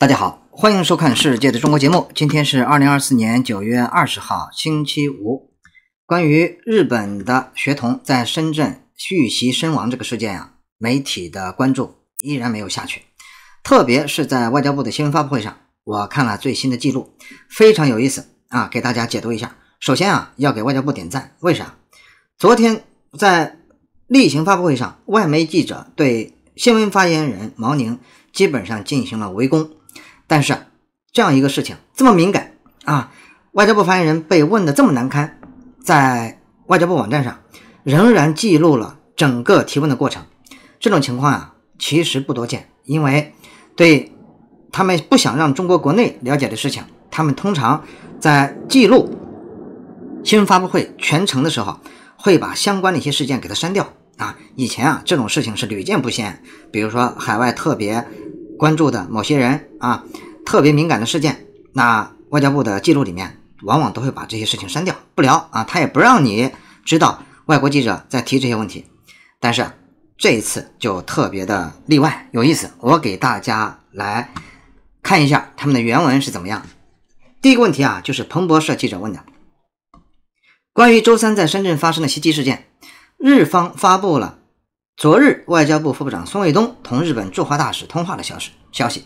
大家好，欢迎收看《世界的中国》节目。今天是二零二四年九月二十号，星期五。关于日本的学童在深圳蓄袭身亡这个事件呀，媒体的关注依然没有下去。特别是在外交部的新闻发布会上，我看了最新的记录，非常有意思啊，给大家解读一下。首先啊，要给外交部点赞，为啥？昨天在例行发布会上，外媒记者对新闻发言人毛宁基本上进行了围攻。但是，这样一个事情这么敏感啊，外交部发言人被问的这么难堪，在外交部网站上仍然记录了整个提问的过程。这种情况啊，其实不多见，因为对他们不想让中国国内了解的事情，他们通常在记录新闻发布会全程的时候，会把相关的一些事件给它删掉啊。以前啊，这种事情是屡见不鲜，比如说海外特别关注的某些人啊。特别敏感的事件，那外交部的记录里面往往都会把这些事情删掉，不聊啊，他也不让你知道外国记者在提这些问题。但是这一次就特别的例外，有意思，我给大家来看一下他们的原文是怎么样。第一个问题啊，就是彭博社记者问的，关于周三在深圳发生的袭击事件，日方发布了昨日外交部副部长宋卫东同日本驻华大使通话的消息。消息。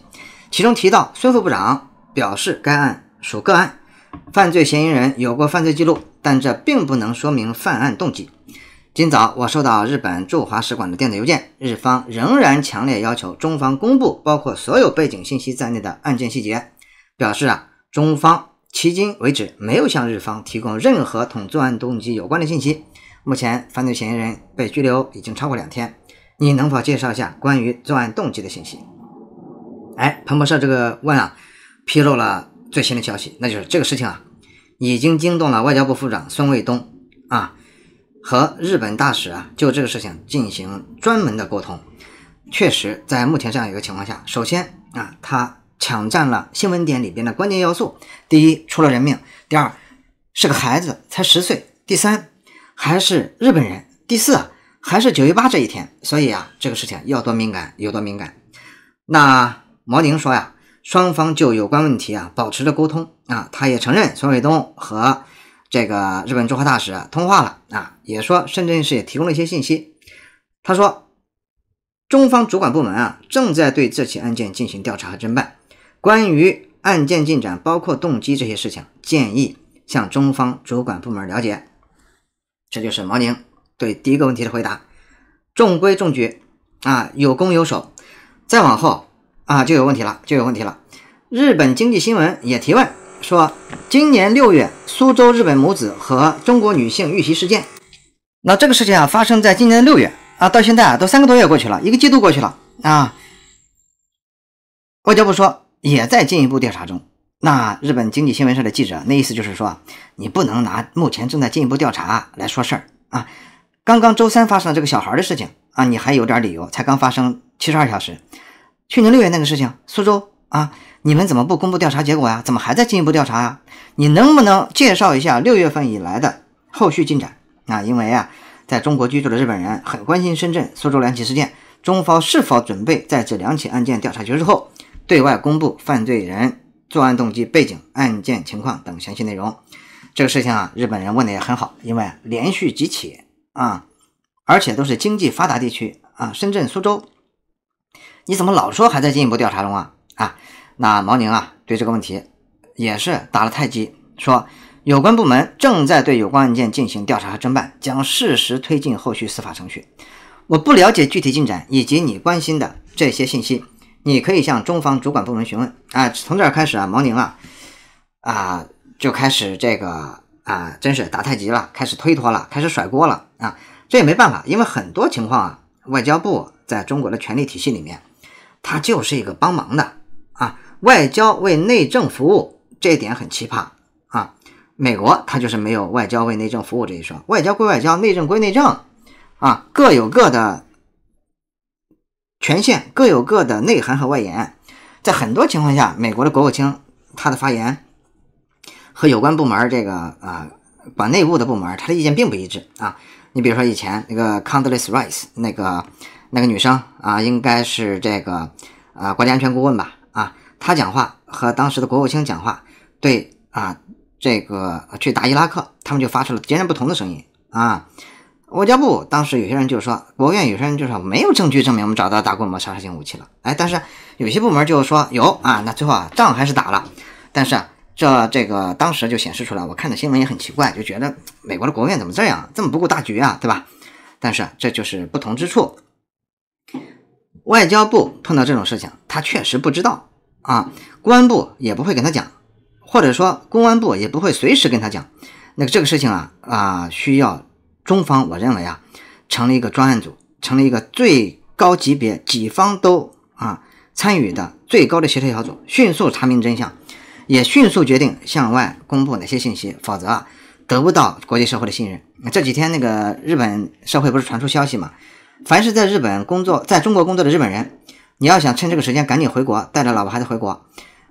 其中提到，孙副部长表示，该案属个案，犯罪嫌疑人有过犯罪记录，但这并不能说明犯案动机。今早，我收到日本驻华使馆的电子邮件，日方仍然强烈要求中方公布包括所有背景信息在内的案件细节，表示啊，中方迄今为止没有向日方提供任何同作案动机有关的信息。目前，犯罪嫌疑人被拘留已经超过两天，你能否介绍一下关于作案动机的信息？哎，彭博社这个问啊，披露了最新的消息，那就是这个事情啊，已经惊动了外交部副部长孙卫东啊，和日本大使啊，就这个事情进行专门的沟通。确实，在目前这样一个情况下，首先啊，他抢占了新闻点里边的关键要素：第一，出了人命；第二，是个孩子，才十岁；第三，还是日本人；第四，还是九一八这一天。所以啊，这个事情要多敏感有多敏感。那。毛宁说呀，双方就有关问题啊保持着沟通啊，他也承认孙卫东和这个日本驻华大使通话了啊，也说深圳市也提供了一些信息。他说，中方主管部门啊正在对这起案件进行调查和侦办，关于案件进展，包括动机这些事情，建议向中方主管部门了解。这就是毛宁对第一个问题的回答，中规中矩啊，有攻有守。再往后。啊，就有问题了，就有问题了。日本经济新闻也提问说，今年六月苏州日本母子和中国女性遇袭事件，那这个事情啊，发生在今年六月啊，到现在啊，都三个多月过去了，一个季度过去了啊。外交部说也在进一步调查中。那日本经济新闻社的记者，那意思就是说，你不能拿目前正在进一步调查来说事儿啊。刚刚周三发生了这个小孩的事情啊，你还有点理由，才刚发生七十二小时。去年六月那个事情，苏州啊，你们怎么不公布调查结果呀？怎么还在进一步调查呀？你能不能介绍一下六月份以来的后续进展啊？因为啊，在中国居住的日本人很关心深圳、苏州两起事件，中方是否准备在这两起案件调查结束后对外公布犯罪人作案动机、背景、案件情况等详细内容？这个事情啊，日本人问的也很好，因为连续几起啊，而且都是经济发达地区啊，深圳、苏州。你怎么老说还在进一步调查中啊？啊，那毛宁啊，对这个问题也是打了太极，说有关部门正在对有关案件进行调查和侦办，将适时推进后续司法程序。我不了解具体进展以及你关心的这些信息，你可以向中方主管部门询问。啊，从这儿开始啊，毛宁啊，啊，就开始这个啊，真是打太极了，开始推脱了，开始甩锅了啊。这也没办法，因为很多情况啊，外交部在中国的权力体系里面。他就是一个帮忙的啊，外交为内政服务，这一点很奇葩啊。美国它就是没有外交为内政服务这一说，外交归外交，内政归内政，啊，各有各的权限，各有各的内涵和外延。在很多情况下，美国的国务卿他的发言和有关部门这个啊管内部的部门他的意见并不一致啊。你比如说以前那个 Condoleezza Rice 那个。那个女生啊，应该是这个啊，国家安全顾问吧？啊，她讲话和当时的国务卿讲话，对啊，这个去打伊拉克，他们就发出了截然不同的声音啊。外交部当时有些人就说，国务院有些人就说没有证据证明我们找到大规模杀伤性武器了。哎，但是有些部门就说有啊。那最后啊，仗还是打了，但是这这个当时就显示出来，我看的新闻也很奇怪，就觉得美国的国务院怎么这样，这么不顾大局啊，对吧？但是这就是不同之处。外交部碰到这种事情，他确实不知道啊，公安部也不会跟他讲，或者说公安部也不会随时跟他讲。那这个事情啊啊，需要中方，我认为啊，成立一个专案组，成立一个最高级别几方都啊参与的最高的协调小组，迅速查明真相，也迅速决定向外公布哪些信息，否则啊得不到国际社会的信任。这几天那个日本社会不是传出消息嘛？凡是在日本工作，在中国工作的日本人，你要想趁这个时间赶紧回国，带着老婆孩子回国，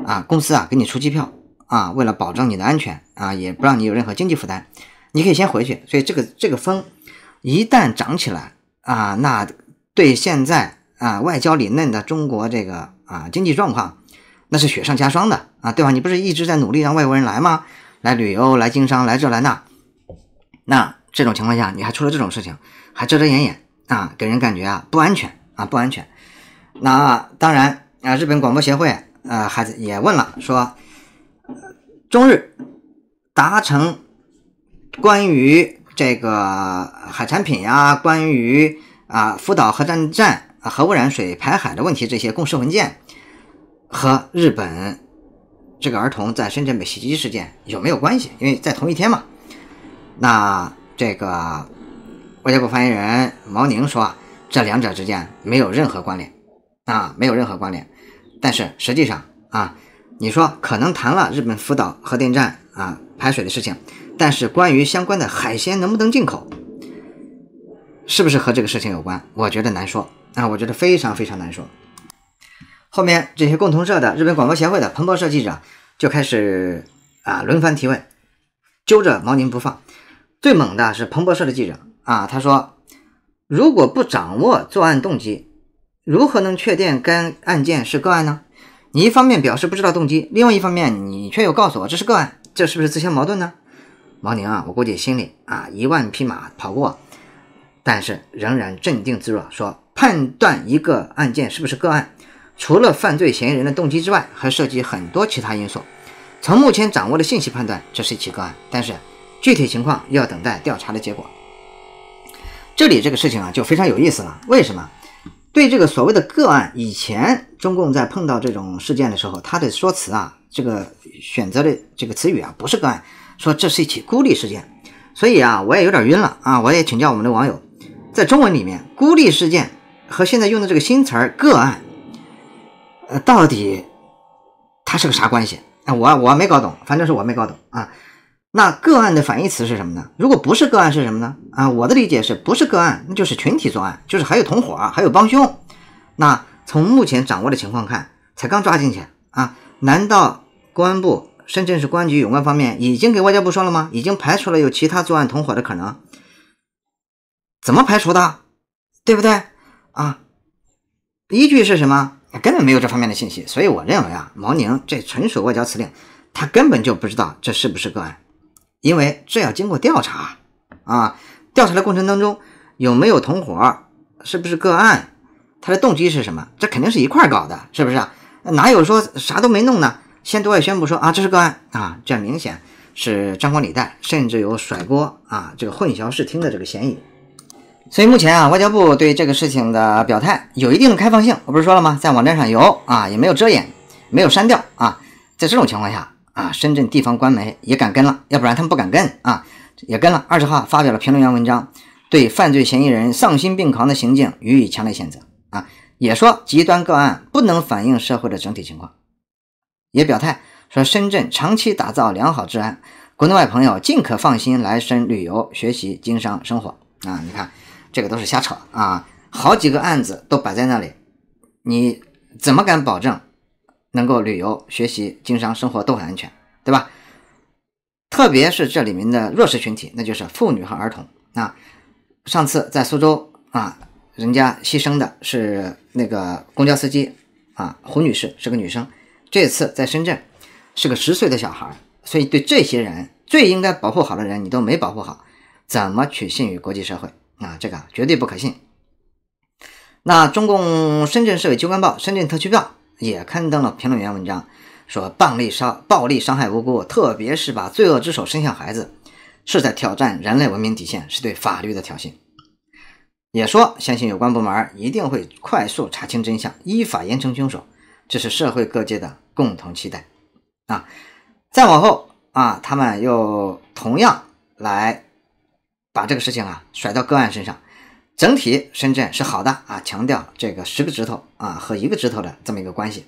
啊，公司啊给你出机票，啊，为了保证你的安全，啊，也不让你有任何经济负担，你可以先回去。所以这个这个风一旦涨起来，啊，那对现在啊外交里嫩的中国这个啊经济状况，那是雪上加霜的啊，对吧？你不是一直在努力让外国人来吗？来旅游，来经商，来这来那，那这种情况下你还出了这种事情，还遮遮掩掩。啊，给人感觉啊不安全啊不安全。那当然啊，日本广播协会呃，孩子也问了，说中日达成关于这个海产品呀，关于啊福岛核电站啊核污染水排海的问题这些共识文件，和日本这个儿童在深圳被袭击事件有没有关系？因为在同一天嘛。那这个。外交部发言人毛宁说：“这两者之间没有任何关联啊，没有任何关联。但是实际上啊，你说可能谈了日本福岛核电站啊排水的事情，但是关于相关的海鲜能不能进口，是不是和这个事情有关？我觉得难说啊，我觉得非常非常难说。后面这些共同社的、日本广播协会的、彭博社记者就开始啊轮番提问，揪着毛宁不放。最猛的是彭博社的记者。”啊，他说：“如果不掌握作案动机，如何能确定该案件是个案呢？你一方面表示不知道动机，另外一方面你却又告诉我这是个案，这是不是自相矛盾呢？”毛宁啊，我估计心里啊一万匹马跑过，但是仍然镇定自若说：“判断一个案件是不是个案，除了犯罪嫌疑人的动机之外，还涉及很多其他因素。从目前掌握的信息判断，这是一起个案，但是具体情况要等待调查的结果。”这里这个事情啊，就非常有意思了。为什么对这个所谓的个案？以前中共在碰到这种事件的时候，他的说辞啊，这个选择的这个词语啊，不是个案，说这是一起孤立事件。所以啊，我也有点晕了啊。我也请教我们的网友，在中文里面，孤立事件和现在用的这个新词儿个案，呃，到底它是个啥关系啊？我我没搞懂，反正是我没搞懂啊。那个案的反义词是什么呢？如果不是个案，是什么呢？啊，我的理解是不是个案，那就是群体作案，就是还有同伙，还有帮凶。那从目前掌握的情况看，才刚抓进去啊？难道公安部、深圳市公安局有关方面已经给外交部说了吗？已经排除了有其他作案同伙的可能？怎么排除的？对不对？啊，依据是什么？根本没有这方面的信息。所以我认为啊，毛宁这纯属外交辞令，他根本就不知道这是不是个案。因为这要经过调查啊，调查的过程当中有没有同伙，是不是个案，他的动机是什么？这肯定是一块搞的，是不是啊？哪有说啥都没弄呢？先对外宣布说啊，这是个案啊，这明显是张冠李戴，甚至有甩锅啊，这个混淆视听的这个嫌疑。所以目前啊，外交部对这个事情的表态有一定的开放性，我不是说了吗？在网站上有啊，也没有遮掩，没有删掉啊，在这种情况下。啊，深圳地方官媒也敢跟了，要不然他们不敢跟啊，也跟了。二十号发表了评论员文章，对犯罪嫌疑人丧心病狂的行径予以强烈谴责啊，也说极端个案不能反映社会的整体情况，也表态说深圳长期打造良好治安，国内外朋友尽可放心来深旅游、学习、经商、生活啊。你看，这个都是瞎扯啊，好几个案子都摆在那里，你怎么敢保证？能够旅游、学习、经商、生活都很安全，对吧？特别是这里面的弱势群体，那就是妇女和儿童啊。上次在苏州啊，人家牺牲的是那个公交司机啊，胡女士是个女生。这次在深圳，是个十岁的小孩。所以对这些人最应该保护好的人，你都没保护好，怎么取信于国际社会啊？这个绝对不可信。那中共深圳市委机关报《深圳特区报》。也刊登了评论员文章，说暴力伤暴力伤害无辜，特别是把罪恶之手伸向孩子，是在挑战人类文明底线，是对法律的挑衅。也说相信有关部门一定会快速查清真相，依法严惩凶手，这是社会各界的共同期待。啊，再往后啊，他们又同样来把这个事情啊甩到个案身上。整体深圳是好的啊，强调这个十个指头啊和一个指头的这么一个关系。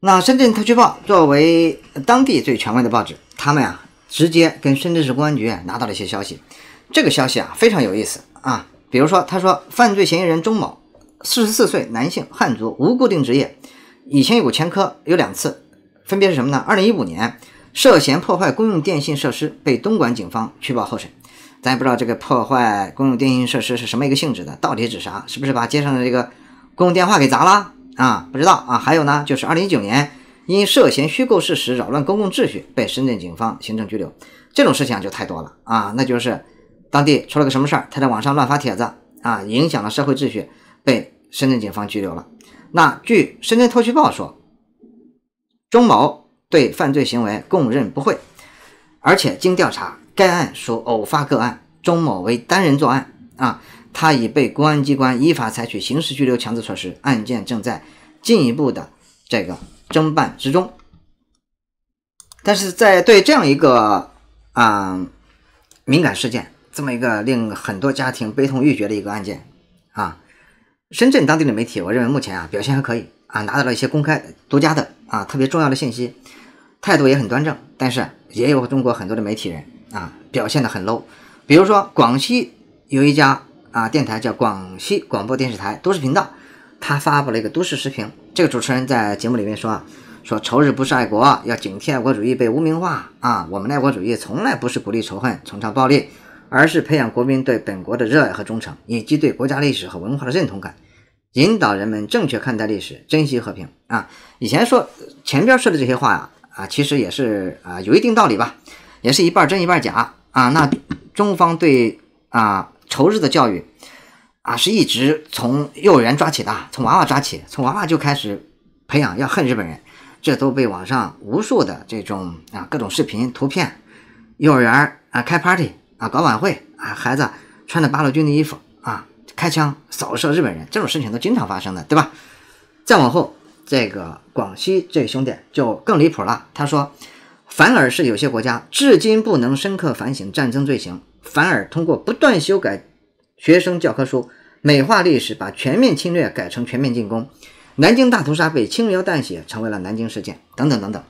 那深圳特区报作为当地最权威的报纸，他们啊直接跟深圳市公安局拿到了一些消息。这个消息啊非常有意思啊，比如说他说，犯罪嫌疑人钟某，四十四岁男性，汉族，无固定职业，以前有前科有两次，分别是什么呢？二零一五年涉嫌破坏公用电信设施被东莞警方取保候审。咱也不知道这个破坏公用电信设施是什么一个性质的，到底指啥？是不是把街上的这个公用电话给砸了啊？不知道啊。还有呢，就是2019年因涉嫌虚构事实扰乱公共秩序被深圳警方行政拘留，这种事情就太多了啊。那就是当地出了个什么事儿，他在网上乱发帖子啊，影响了社会秩序，被深圳警方拘留了。那据深圳特区报说，钟某对犯罪行为供认不讳，而且经调查。该案属偶发个案，钟某为单人作案啊，他已被公安机关依法采取刑事拘留强制措施，案件正在进一步的这个侦办之中。但是在对这样一个啊敏感事件这么一个令很多家庭悲痛欲绝的一个案件啊，深圳当地的媒体，我认为目前啊表现还可以啊，拿到了一些公开独家的啊特别重要的信息，态度也很端正，但是也有中国很多的媒体人。啊，表现得很 low。比如说，广西有一家啊电台叫广西广播电视台都市频道，他发布了一个都市视频。这个主持人在节目里面说啊，说仇日不是爱国，要警惕爱国主义被污名化啊。我们爱国主义从来不是鼓励仇恨、崇尚暴力，而是培养国民对本国的热爱和忠诚，以及对国家历史和文化的认同感，引导人们正确看待历史，珍惜和平啊。以前说前边说的这些话呀啊，其实也是啊，有一定道理吧。也是一半真一半假啊！那中方对啊仇日的教育啊，是一直从幼儿园抓起的，从娃娃抓起，从娃娃就开始培养要恨日本人，这都被网上无数的这种啊各种视频图片，幼儿园啊开 party 啊搞晚会啊，孩子穿着八路军的衣服啊开枪扫射日本人，这种事情都经常发生的，对吧？再往后，这个广西这兄弟就更离谱了，他说。反而是有些国家至今不能深刻反省战争罪行，反而通过不断修改学生教科书美化历史，把全面侵略改成全面进攻，南京大屠杀被轻描淡写成为了南京事件等等等等。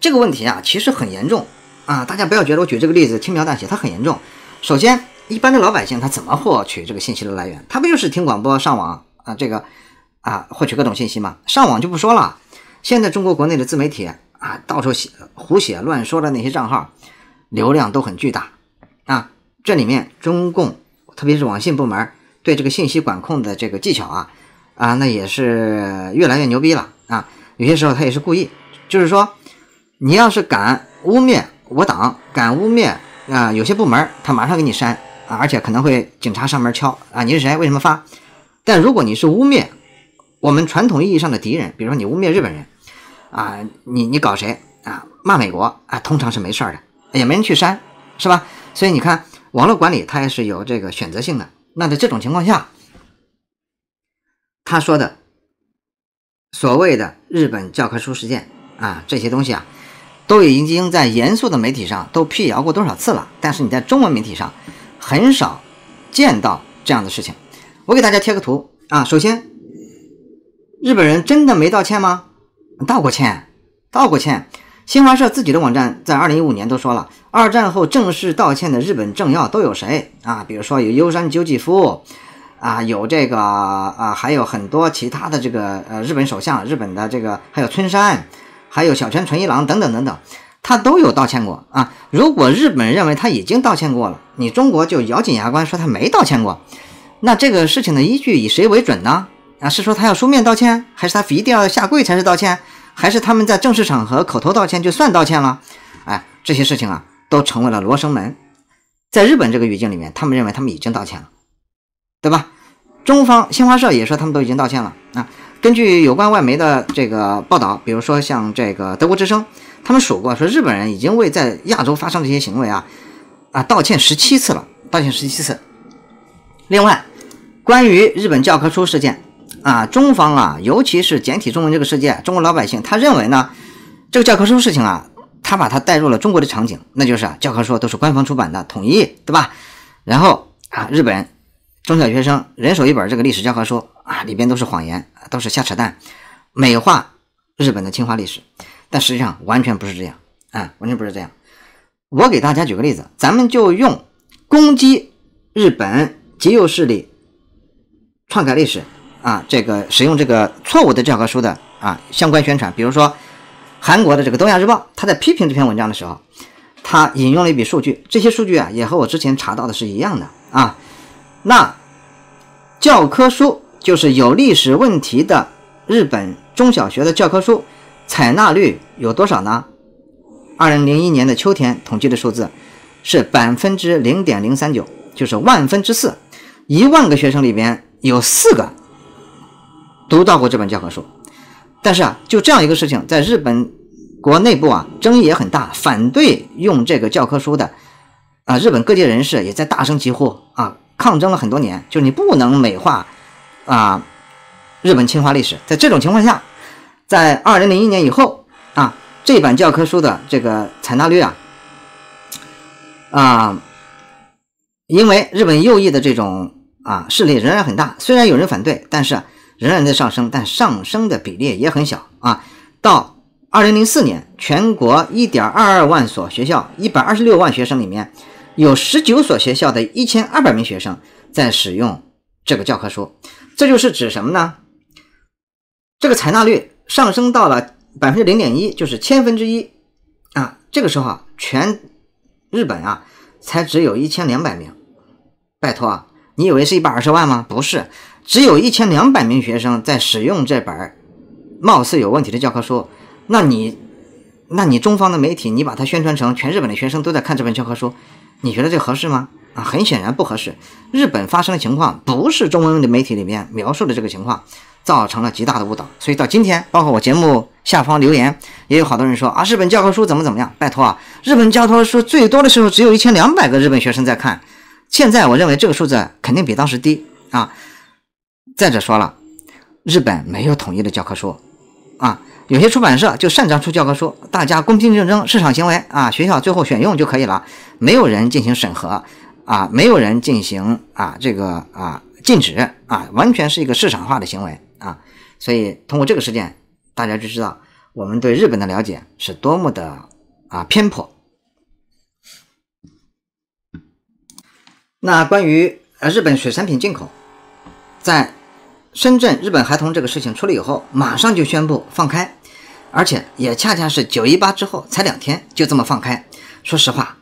这个问题啊，其实很严重啊！大家不要觉得我举这个例子轻描淡写，它很严重。首先，一般的老百姓他怎么获取这个信息的来源？他不就是听广播、上网啊？这个啊，获取各种信息嘛？上网就不说了，现在中国国内的自媒体。啊，到处写胡写乱说的那些账号，流量都很巨大。啊，这里面中共特别是网信部门对这个信息管控的这个技巧啊啊，那也是越来越牛逼了。啊，有些时候他也是故意，就是说你要是敢污蔑我党，敢污蔑啊，有些部门他马上给你删，啊，而且可能会警察上门敲啊，你是谁？为什么发？但如果你是污蔑我们传统意义上的敌人，比如说你污蔑日本人。啊，你你搞谁啊？骂美国啊，通常是没事儿的，也没人去删，是吧？所以你看，网络管理它也是有这个选择性的。那在这种情况下，他说的所谓的日本教科书事件啊，这些东西啊，都已经在严肃的媒体上都辟谣过多少次了，但是你在中文媒体上很少见到这样的事情。我给大家贴个图啊，首先，日本人真的没道歉吗？道过歉，道过歉。新华社自己的网站在二零一五年都说了，二战后正式道歉的日本政要都有谁啊？比如说有优山由纪夫，啊，有这个啊，还有很多其他的这个呃日本首相、日本的这个还有村山，还有小泉纯一郎等等等等，他都有道歉过啊。如果日本认为他已经道歉过了，你中国就咬紧牙关说他没道歉过，那这个事情的依据以谁为准呢？啊，是说他要书面道歉，还是他一定要下跪才是道歉？还是他们在正式场合口头道歉就算道歉了？哎，这些事情啊，都成为了罗生门。在日本这个语境里面，他们认为他们已经道歉了，对吧？中方新华社也说他们都已经道歉了。啊，根据有关外媒的这个报道，比如说像这个德国之声，他们数过说日本人已经为在亚洲发生这些行为啊啊道歉十七次了，道歉十七次。另外，关于日本教科书事件。啊，中方啊，尤其是简体中文这个世界，中国老百姓他认为呢，这个教科书事情啊，他把它带入了中国的场景，那就是啊，教科书都是官方出版的，统一，对吧？然后啊，日本中小学生人手一本这个历史教科书啊，里边都是谎言，都是瞎扯淡，美化日本的侵华历史，但实际上完全不是这样啊，完全不是这样。我给大家举个例子，咱们就用攻击日本极右势力篡改历史。啊，这个使用这个错误的教科书的啊相关宣传，比如说韩国的这个《东亚日报》，他在批评这篇文章的时候，他引用了一笔数据，这些数据啊也和我之前查到的是一样的啊。那教科书就是有历史问题的日本中小学的教科书采纳率有多少呢？二零零一年的秋天统计的数字是百分之零点零三九，就是万分之四，一万个学生里边有四个。读到过这本教科书，但是啊，就这样一个事情，在日本国内部啊，争议也很大，反对用这个教科书的啊，日本各界人士也在大声疾呼啊，抗争了很多年，就是你不能美化啊日本侵华历史。在这种情况下，在二零零一年以后啊，这版教科书的这个采纳率啊啊，因为日本右翼的这种啊势力仍然很大，虽然有人反对，但是。仍然在上升，但上升的比例也很小啊。到二零零四年，全国一点二二万所学校、一百二十六万学生里面，有十九所学校的一千二百名学生在使用这个教科书。这就是指什么呢？这个采纳率上升到了百分之零点一，就是千分之一啊。这个时候啊，全日本啊才只有一千两百名。拜托啊，你以为是一百二十万吗？不是。只有一千两百名学生在使用这本貌似有问题的教科书。那你，那你中方的媒体，你把它宣传成全日本的学生都在看这本教科书，你觉得这合适吗？啊，很显然不合适。日本发生的情况不是中文的媒体里面描述的这个情况，造成了极大的误导。所以到今天，包括我节目下方留言，也有好多人说啊，日本教科书怎么怎么样？拜托啊，日本教科书最多的时候只有一千两百个日本学生在看，现在我认为这个数字肯定比当时低啊。再者说了，日本没有统一的教科书啊，有些出版社就擅长出教科书，大家公平竞争，市场行为啊，学校最后选用就可以了，没有人进行审核啊，没有人进行啊这个啊禁止啊，完全是一个市场化的行为啊，所以通过这个事件，大家就知道我们对日本的了解是多么的啊偏颇。那关于呃日本水产品进口，在深圳日本孩童这个事情出了以后，马上就宣布放开，而且也恰恰是九一八之后才两天就这么放开。说实话，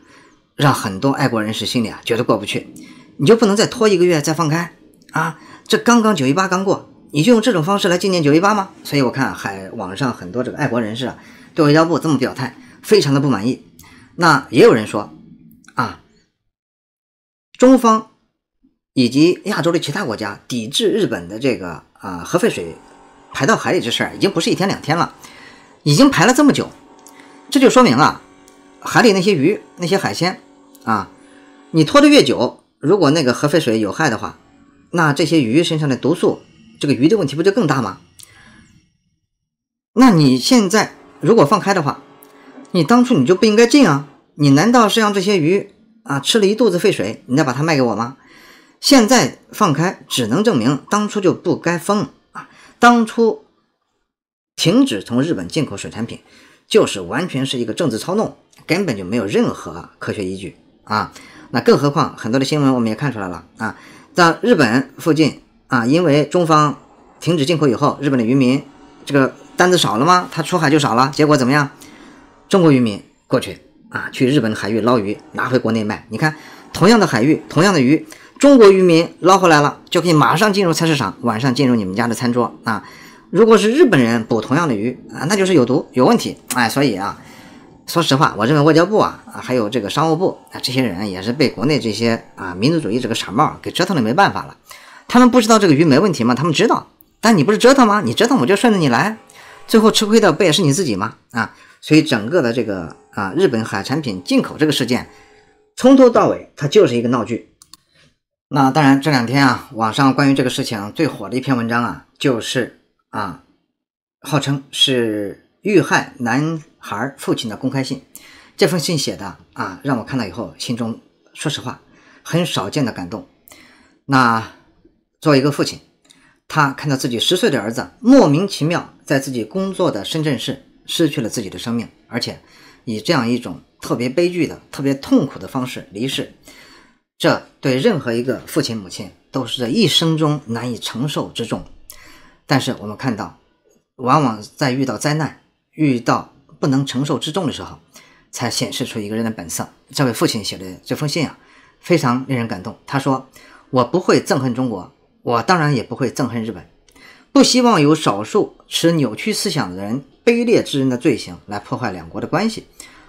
让很多爱国人士心里啊觉得过不去。你就不能再拖一个月再放开啊？这刚刚九一八刚过，你就用这种方式来纪念九一八吗？所以我看海网上很多这个爱国人士啊，对外交部这么表态非常的不满意。那也有人说啊，中方。以及亚洲的其他国家抵制日本的这个啊核废水排到海里这事儿，已经不是一天两天了，已经排了这么久，这就说明了海里那些鱼、那些海鲜啊，你拖得越久，如果那个核废水有害的话，那这些鱼身上的毒素，这个鱼的问题不就更大吗？那你现在如果放开的话，你当初你就不应该进啊，你难道是让这些鱼啊吃了一肚子废水，你再把它卖给我吗？现在放开只能证明当初就不该封啊！当初停止从日本进口水产品，就是完全是一个政治操弄，根本就没有任何科学依据啊！那更何况很多的新闻我们也看出来了啊，在日本附近啊，因为中方停止进口以后，日本的渔民这个单子少了吗？他出海就少了，结果怎么样？中国渔民过去啊，去日本的海域捞鱼拿回国内卖。你看，同样的海域，同样的鱼。中国渔民捞回来了，就可以马上进入菜市场，晚上进入你们家的餐桌啊！如果是日本人捕同样的鱼啊，那就是有毒有问题。哎，所以啊，说实话，我认为外交部啊，还有这个商务部啊，这些人也是被国内这些啊民族主义这个傻帽给折腾的没办法了。他们不知道这个鱼没问题吗？他们知道，但你不是折腾吗？你折腾我就顺着你来，最后吃亏的不也是你自己吗？啊！所以整个的这个啊日本海产品进口这个事件，从头到尾它就是一个闹剧。那当然，这两天啊，网上关于这个事情最火的一篇文章啊，就是啊，号称是遇害男孩父亲的公开信。这封信写的啊，让我看到以后，心中说实话很少见的感动。那作为一个父亲，他看到自己十岁的儿子莫名其妙在自己工作的深圳市失去了自己的生命，而且以这样一种特别悲剧的、特别痛苦的方式离世。这对任何一个父亲、母亲都是这一生中难以承受之重。但是我们看到，往往在遇到灾难、遇到不能承受之重的时候，才显示出一个人的本色。这位父亲写的这封信啊，非常令人感动。他说：“我不会憎恨中国，我当然也不会憎恨日本，不希望有少数持扭曲思想的人、卑劣之人的罪行来破坏两国的关系。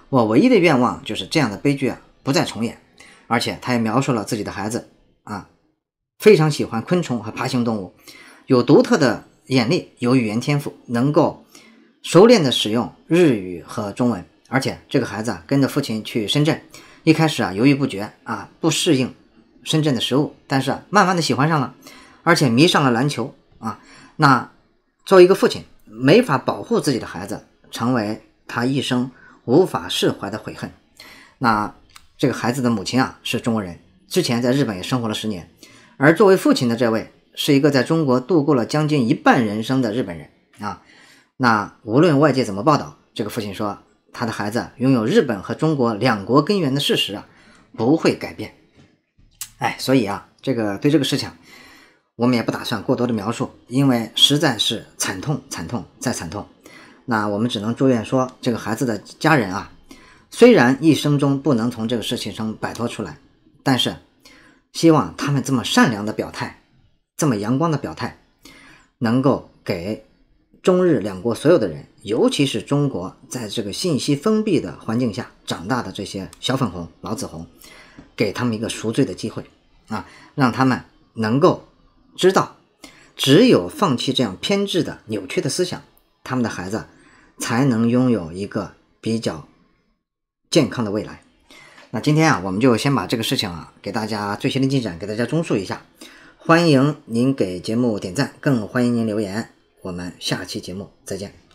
我唯一的愿望就是这样的悲剧啊，不再重演。”而且，他也描述了自己的孩子，啊，非常喜欢昆虫和爬行动物，有独特的眼力，有语言天赋，能够熟练的使用日语和中文。而且，这个孩子啊，跟着父亲去深圳，一开始啊，犹豫不决，啊，不适应深圳的食物，但是啊，慢慢的喜欢上了，而且迷上了篮球啊。那作为一个父亲，没法保护自己的孩子，成为他一生无法释怀的悔恨，那。这个孩子的母亲啊是中国人，之前在日本也生活了十年，而作为父亲的这位是一个在中国度过了将近一半人生的日本人啊。那无论外界怎么报道，这个父亲说他的孩子拥有日本和中国两国根源的事实啊不会改变。哎，所以啊，这个对这个事情我们也不打算过多的描述，因为实在是惨痛、惨痛再惨痛。那我们只能祝愿说这个孩子的家人啊。虽然一生中不能从这个事情中摆脱出来，但是希望他们这么善良的表态，这么阳光的表态，能够给中日两国所有的人，尤其是中国在这个信息封闭的环境下长大的这些小粉红、老紫红，给他们一个赎罪的机会啊，让他们能够知道，只有放弃这样偏执的扭曲的思想，他们的孩子才能拥有一个比较。健康的未来。那今天啊，我们就先把这个事情啊，给大家最新的进展给大家综述一下。欢迎您给节目点赞，更欢迎您留言。我们下期节目再见。